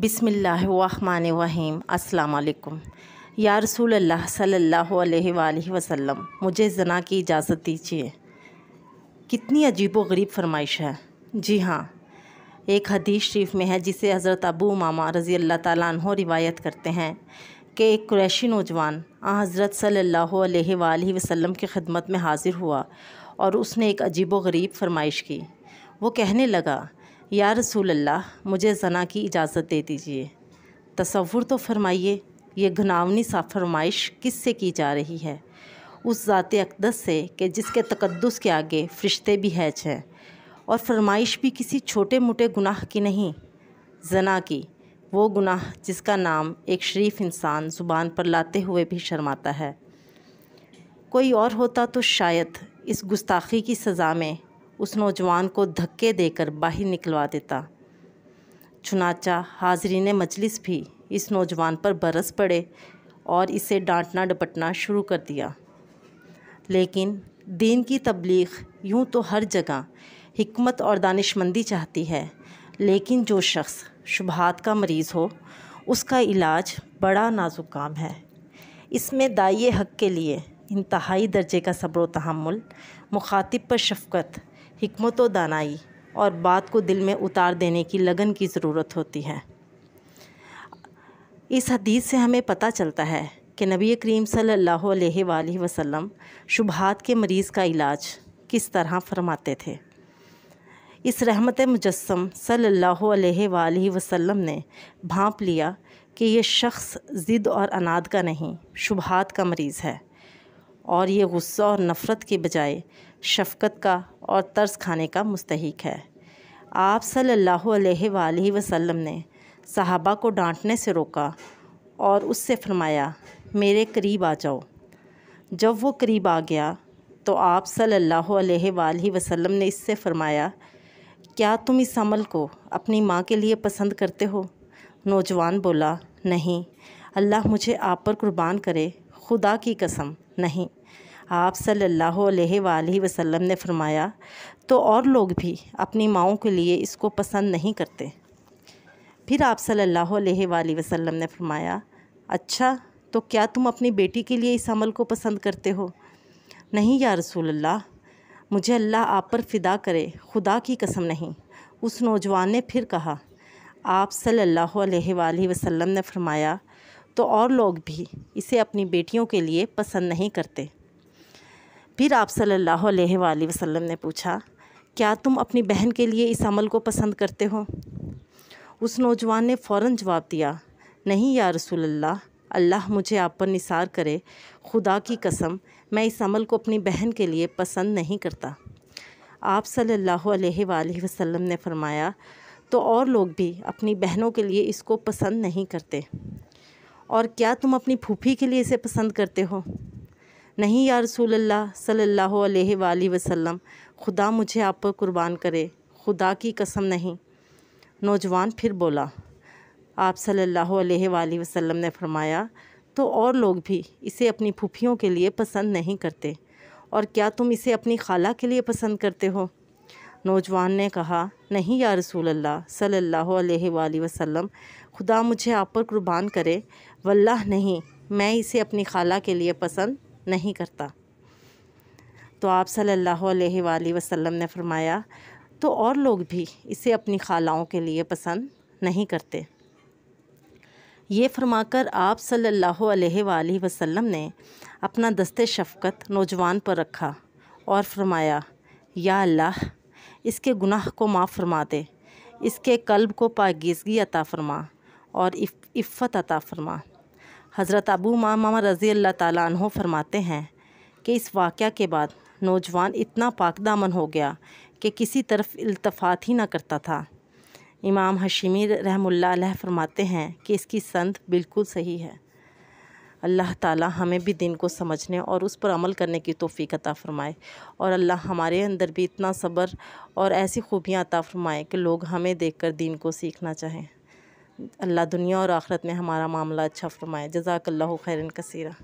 बिसमीम् अल्लाम या रसूल अल्लाह सल्लल्लाहु अलैहि वसल्लम मुझे जना की इजाज़त दीजिए कितनी अजीब व गरीब फरमाइश है जी हाँ एक हदीस शरीफ में है जिसे हज़रत अबू मामा रज़ी अल्लाह तु रिवायत करते हैं कि एक क्रैशी नौजवान आ हज़रत सल्लल्लाहु अलैहि वसल्लम की खदमत में हाज़िर हुआ और उसने एक अजीब व गरीब फरमाइश की वो कहने लगा या रसूल अल्लाह मुझे जना की इजाज़त दे दीजिए तसवुर तो फरमाइए यह घनावनी सा फरमाइश किस से की जा रही है उस ज़ात अकदस से कि जिसके तकदस के आगे फ़रिश्ते भी हैच हैं और फरमाइश भी किसी छोटे मोटे गुनाह की नहीं जना की वो गुनाह जिसका नाम एक शरीफ इंसान ज़ुबान पर लाते हुए भी शर्माता है कोई और होता तो शायद इस गुस्ताखी की सज़ा में उस नौजवान को धक्के देकर बाहर निकलवा देता चुनाचा हाजरी ने मजलिस भी इस नौजवान पर बरस पड़े और इसे डांटना डपटना शुरू कर दिया लेकिन दीन की तबलीग यूँ तो हर जगह हमत और दानिशमंदी चाहती है लेकिन जो शख्स शुभात का मरीज़ हो उसका इलाज बड़ा नाजुक काम है इसमें दाइ हक के लिए इंतहाई दर्जे का सब्र तहमुल मुखातिब पर शफकत हमत दानाई और बात को दिल में उतार देने की लगन की ज़रूरत होती है इस हदीस से हमें पता चलता है कि नबी करीम सल्ला अलैहि वसल्लम के मरीज़ का इलाज किस तरह फरमाते थे इस रहमत मुजस्म सल्लल्लाहु अलैहि वसल्लम ने भांप लिया कि यह शख्स ज़िद और अनाद का नहीं शुबहात का मरीज़ है और ये गुस्सा और नफ़रत के बजाय शफ़क़त का और तर्स खाने का मुस्तक है आप सल्लल्लाहु अलैहि वसल्लम ने सहाबा को डांटने से रोका और उससे फरमाया मेरे करीब आ जाओ जब वो करीब आ गया तो आप सल्लल्लाहु अलैहि वसल्लम ने इससे फरमाया क्या तुम इस अमल को अपनी माँ के लिए पसंद करते हो नौजवान बोला नहीं अल्लाह मुझे आप पर कुर्बान करे खुदा की कसम नहीं आप सल्लल्लाहु अलैहि वसल्लम ने फरमाया तो और लोग भी अपनी माओ के लिए इसको पसंद नहीं करते फिर आप सल्लल्लाहु अलैहि वसल्लम ने फरमाया अच्छा तो क्या तुम अपनी बेटी के लिए इस अमल को पसंद करते हो नहीं या रसूल अल्लाह मुझे अल्लाह आप पर फ़िदा करे खुदा की कसम नहीं उस नौजवान ने फिर कहा आप सल्लल्लाहु अलैहि वसल्लम ने फरमाया तो और लोग भी इसे अपनी बेटियों के लिए पसंद नहीं करते फिर आप सल्लल्लाहु अलैहि वसल्लम ने पूछा क्या तुम अपनी बहन के लिए इस अमल को पसंद करते हो उस नौजवान ने फ़ौर जवाब दिया नहीं या रसूल अल्लाह अल्लाह मुझे आप पर निसार करे खुदा की कसम मैं इस अमल को अपनी बहन के लिए पसंद नहीं करता आप सल्लल्लाहु अलैहि वसल्लम ने फरमाया तो और लोग भी अपनी बहनों के लिए इसको पसंद नहीं करते और क्या तुम अपनी फूफी के लिए इसे पसंद करते हो नहीं या रसूल अल्लाह सल्लल्लाहु अलैहि खुदा मुझे आप पर कुर्बान करे खुदा की कसम नहीं नौजवान फिर बोला आप सल्ला वसम ने फरमाया तो और लोग भी इसे अपनी फूफियों के लिए पसंद नहीं करते और क्या तुम इसे अपनी खाला के लिए पसंद करते हो नौजवान ने कहा नहीं या रसूल अल्लाह सल्लल्लाहु अलैहि वसलम खुदा मुझे आप पर कुर्बान करे वल्लाह नहीं मैं इसे अपनी खाला के लिए पसंद नहीं करता तो आप सल्लल्लाहु अलैहि वसल्लम ने फरमाया तो और लोग भी इसे अपनी खालाओं के लिए पसंद नहीं करते ये फरमाकर आप सल्लल्लाहु अलैहि वसल्लम ने अपना दस्ते शफ़क़त नौजवान पर रखा और फरमाया या अल्लाह इसके गुनाह को माफ़ फरमा दे इसके कल्ब को पागीज़गी अता फरमा और इफ़त अता फरमा हज़रत अबू मामा रज़ी अल्लाह ताली फरमाते हैं कि इस वाक़ के बाद नौजवान इतना पाक दामन हो गया कि किसी तरफ इल्तफात ही ना करता था इमाम हशीमी रहमुल्लाह फरमाते हैं कि इसकी संद बिल्कुल सही है अल्लाह ताला हमें भी दिन को समझने और उस पर अमल करने की तोफ़ी अता फ़रमाए और अल्लाह हमारे अंदर भी इतना सब्र और ऐसी खूबियाँ अता फ़रमाए कि लोग हमें देखकर दीन को सीखना चाहें अल्लाह दुनिया और आखरत में हमारा मामला अच्छा फरमाए जजाकल्ला खैरन कसीरा